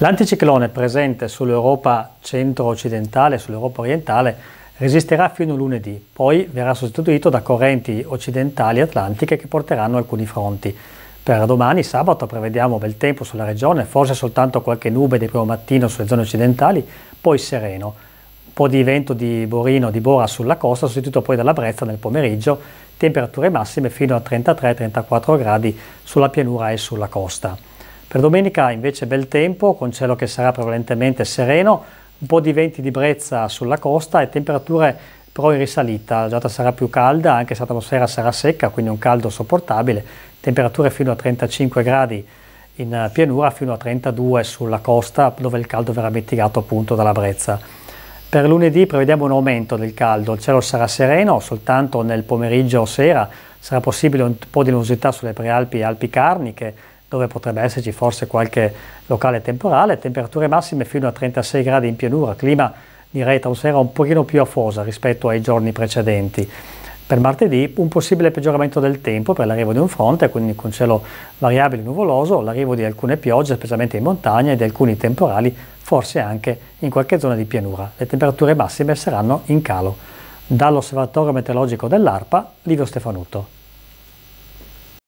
L'anticiclone presente sull'Europa centro-occidentale e sull'Europa orientale resisterà fino a lunedì, poi verrà sostituito da correnti occidentali atlantiche che porteranno alcuni fronti. Per domani, sabato, prevediamo bel tempo sulla regione, forse soltanto qualche nube di primo mattino sulle zone occidentali, poi sereno. Un po' di vento di borino, di bora sulla costa, sostituito poi dalla brezza nel pomeriggio, temperature massime fino a 33-34 gradi sulla pianura e sulla costa. Per domenica invece bel tempo, con cielo che sarà prevalentemente sereno, un po' di venti di brezza sulla costa e temperature però in risalita. La giornata sarà più calda, anche se l'atmosfera sarà secca, quindi un caldo sopportabile, temperature fino a 35 gradi in eh, pianura, fino a 32 sulla costa, dove il caldo verrà mitigato appunto dalla brezza. Per lunedì prevediamo un aumento del caldo, il cielo sarà sereno, soltanto nel pomeriggio o sera sarà possibile un po' di luminosità sulle prealpi e alpi carniche, dove potrebbe esserci forse qualche locale temporale, temperature massime fino a 36 gradi in pianura, clima direi trausera un pochino più afosa rispetto ai giorni precedenti. Per martedì un possibile peggioramento del tempo per l'arrivo di un fronte, quindi con cielo variabile nuvoloso, l'arrivo di alcune piogge, specialmente in montagna, e di alcuni temporali, forse anche in qualche zona di pianura. Le temperature massime saranno in calo. Dall'osservatorio meteorologico dell'ARPA, Livio Stefanuto.